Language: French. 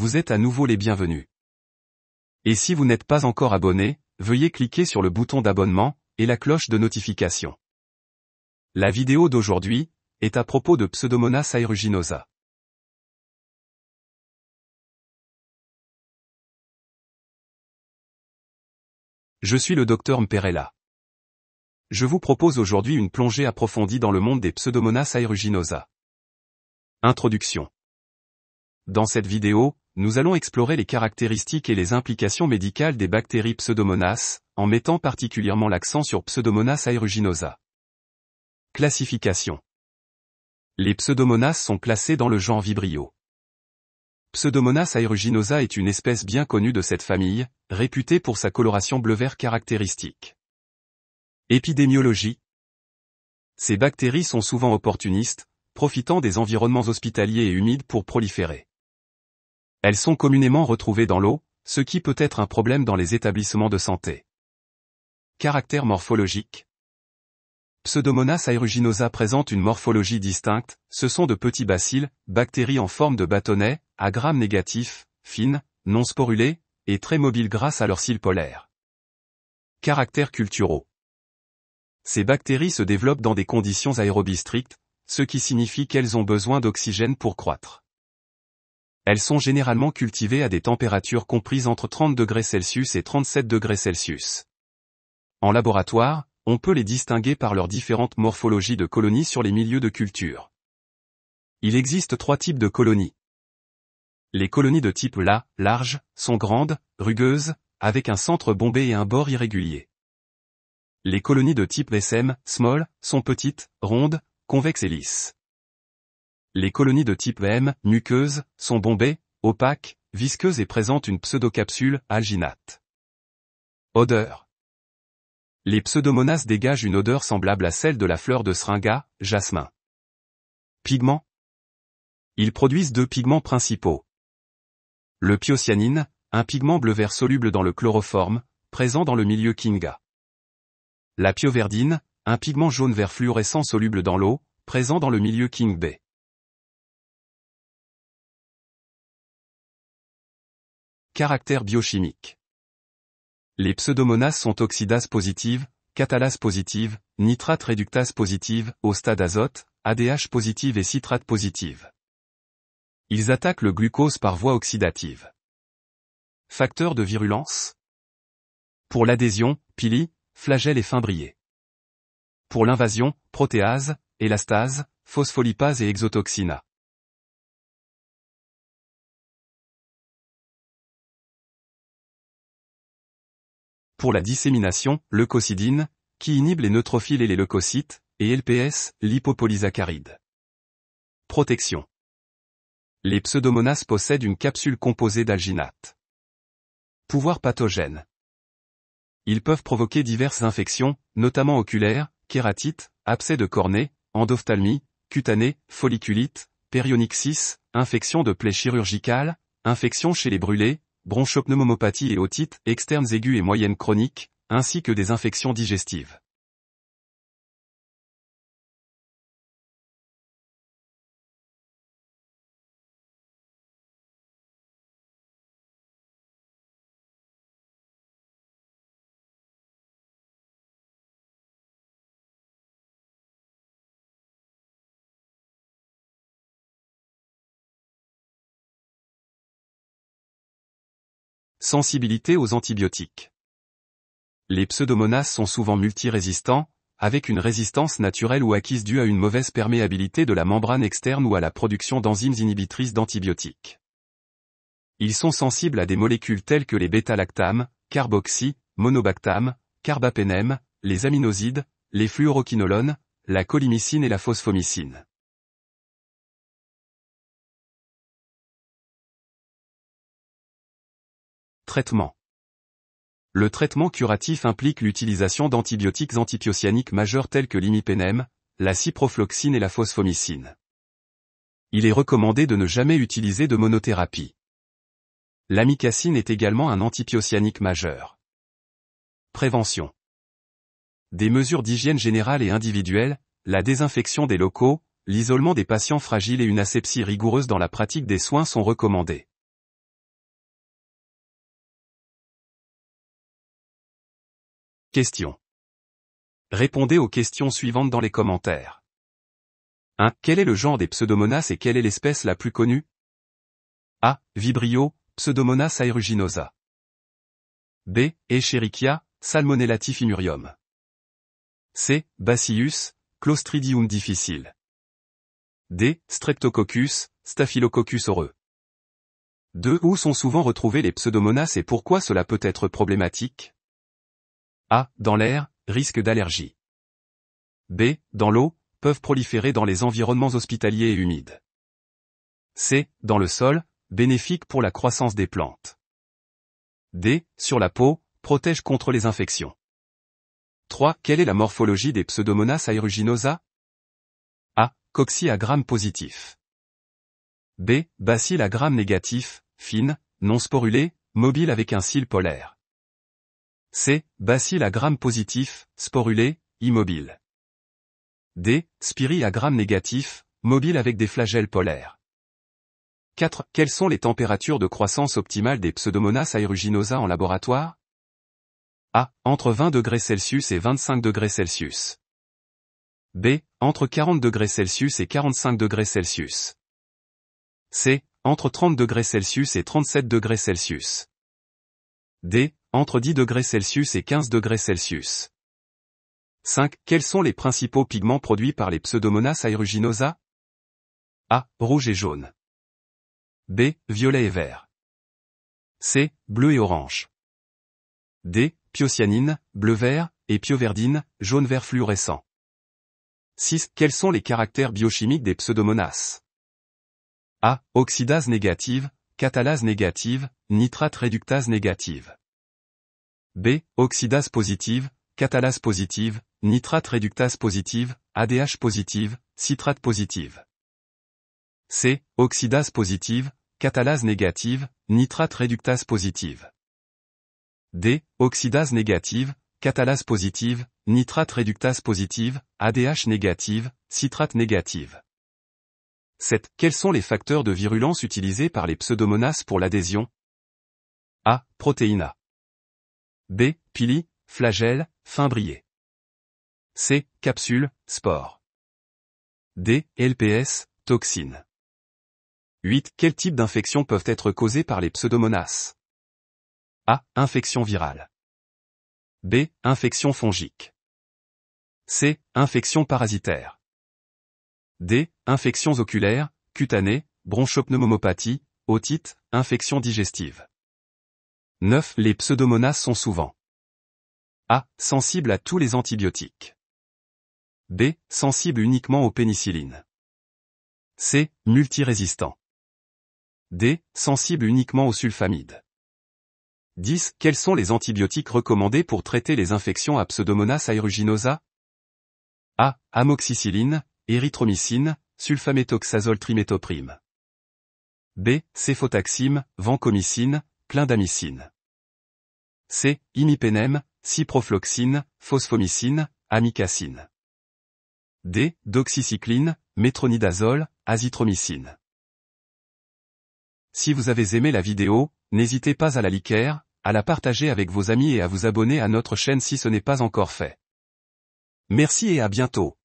vous êtes à nouveau les bienvenus. Et si vous n'êtes pas encore abonné, veuillez cliquer sur le bouton d'abonnement et la cloche de notification. La vidéo d'aujourd'hui est à propos de Pseudomonas aeruginosa. Je suis le docteur Mperella. Je vous propose aujourd'hui une plongée approfondie dans le monde des Pseudomonas aeruginosa. Introduction. Dans cette vidéo, nous allons explorer les caractéristiques et les implications médicales des bactéries Pseudomonas, en mettant particulièrement l'accent sur Pseudomonas aeruginosa. Classification. Les Pseudomonas sont classés dans le genre Vibrio. Pseudomonas aeruginosa est une espèce bien connue de cette famille, réputée pour sa coloration bleu-vert caractéristique. Épidémiologie. Ces bactéries sont souvent opportunistes, profitant des environnements hospitaliers et humides pour proliférer. Elles sont communément retrouvées dans l'eau, ce qui peut être un problème dans les établissements de santé. Caractère morphologique. Pseudomonas aeruginosa présente une morphologie distincte, ce sont de petits bacilles, bactéries en forme de bâtonnets, à grammes négatifs, fines, non sporulées, et très mobiles grâce à leurs cils polaires. Caractères culturaux. Ces bactéries se développent dans des conditions aérobistrictes, strictes, ce qui signifie qu'elles ont besoin d'oxygène pour croître elles sont généralement cultivées à des températures comprises entre 30 degrés et 37 degrés En laboratoire, on peut les distinguer par leurs différentes morphologies de colonies sur les milieux de culture. Il existe trois types de colonies. Les colonies de type La, larges, sont grandes, rugueuses, avec un centre bombé et un bord irrégulier. Les colonies de type SM, small, sont petites, rondes, convexes et lisses. Les colonies de type M, muqueuses, sont bombées, opaques, visqueuses et présentent une pseudocapsule, alginate. Odeur. Les pseudomonas dégagent une odeur semblable à celle de la fleur de seringa, jasmin. Pigments. Ils produisent deux pigments principaux. Le piocyanine, un pigment bleu-vert soluble dans le chloroforme, présent dans le milieu kinga. La pioverdine, un pigment jaune-vert fluorescent soluble dans l'eau, présent dans le milieu B. Caractère biochimique. Les pseudomonas sont oxydase positive, catalase positive, nitrate réductase positive, au stade azote, ADH positive et citrate positive. Ils attaquent le glucose par voie oxydative. Facteur de virulence Pour l'adhésion, pili, flagelle et brillée. Pour l'invasion, protéase, élastase, phospholipase et exotoxina. pour la dissémination, leucocidine, qui inhibe les neutrophiles et les leucocytes, et LPS, l'hypopolysaccharide. Protection. Les pseudomonas possèdent une capsule composée d'alginate. Pouvoir pathogène. Ils peuvent provoquer diverses infections, notamment oculaires, kératites, abcès de cornée, endophthalmie, cutanée, folliculite, périonyxis, infection de plaies chirurgicales, infection chez les brûlés, bronchopneumopathie et otite, externes aiguës et moyennes chroniques, ainsi que des infections digestives. Sensibilité aux antibiotiques. Les pseudomonas sont souvent multirésistants, avec une résistance naturelle ou acquise due à une mauvaise perméabilité de la membrane externe ou à la production d'enzymes inhibitrices d'antibiotiques. Ils sont sensibles à des molécules telles que les bêta carboxy, monobactam, carbapénèmes, les aminosides, les fluoroquinolones, la colimycine et la phosphomycine. Traitement Le traitement curatif implique l'utilisation d'antibiotiques antipiocyaniques majeurs tels que l'imipénème, la ciprofloxine et la phosphomycine. Il est recommandé de ne jamais utiliser de monothérapie. L'amicacine est également un antipiocyanique majeur. Prévention. Des mesures d'hygiène générale et individuelle, la désinfection des locaux, l'isolement des patients fragiles et une asepsie rigoureuse dans la pratique des soins sont recommandées. Question. Répondez aux questions suivantes dans les commentaires. 1. Quel est le genre des pseudomonas et quelle est l'espèce la plus connue A. Vibrio, Pseudomonas aeruginosa. B. Escherichia, Salmonella typhimurium. C. Bacillus, Clostridium difficile. D. Streptococcus, Staphylococcus aureus. 2. Où sont souvent retrouvés les pseudomonas et pourquoi cela peut être problématique a. Dans l'air, risque d'allergie. B. Dans l'eau, peuvent proliférer dans les environnements hospitaliers et humides. C. Dans le sol, bénéfique pour la croissance des plantes. D. Sur la peau, protège contre les infections. 3. Quelle est la morphologie des Pseudomonas aeruginosa A. Cocci à gramme positif. B. Bacille à gramme négatif, fine, non sporulée, mobile avec un cil polaire. C. Bacille à gramme positif, sporulé, immobile. D. Spiri à gramme négatif, mobile avec des flagelles polaires. 4. Quelles sont les températures de croissance optimales des Pseudomonas aeruginosa en laboratoire A. Entre 20 et 25 B. Entre 40 et 45 C. Entre 30 et 37 D. Entre 10 degrés et 15 degrés 5. Quels sont les principaux pigments produits par les Pseudomonas aeruginosa A. Rouge et jaune. B. Violet et vert. C. Bleu et orange. D. Piocyanine, bleu-vert, et pioverdine, jaune-vert fluorescent. 6. Quels sont les caractères biochimiques des pseudomonas A. Oxydase négative, catalase négative, nitrate réductase négative. B. Oxydase positive, catalase positive, nitrate réductase positive, ADH positive, citrate positive. C. Oxydase positive, catalase négative, nitrate réductase positive. D. Oxydase négative, catalase positive, nitrate réductase positive, ADH négative, citrate négative. 7. Quels sont les facteurs de virulence utilisés par les pseudomonas pour l'adhésion A. Protéina. B. Pili, flagelle, fin C. Capsule, spore. D. LPS, toxine. 8. Quels types d'infections peuvent être causées par les pseudomonas A. Infection virale. B. Infection fongique. C. Infection parasitaire. D infections oculaires, cutanées, bronchopneumopathie, otite, infections digestives. 9. Les pseudomonas sont souvent A. Sensibles à tous les antibiotiques. B. Sensibles uniquement aux pénicillines. C. Multirésistants. D. Sensibles uniquement aux sulfamides. 10. Quels sont les antibiotiques recommandés pour traiter les infections à Pseudomonas aeruginosa A. Amoxicilline, érythromycine, sulfaméthoxazole triméthoprime. B. Céphotaxime, vancomycine, clindamycine. C. Imipénème, ciprofloxine, phosphomycine, amicacine. D. Doxycycline, métronidazole, azithromycine. Si vous avez aimé la vidéo, n'hésitez pas à la liker, à la partager avec vos amis et à vous abonner à notre chaîne si ce n'est pas encore fait. Merci et à bientôt.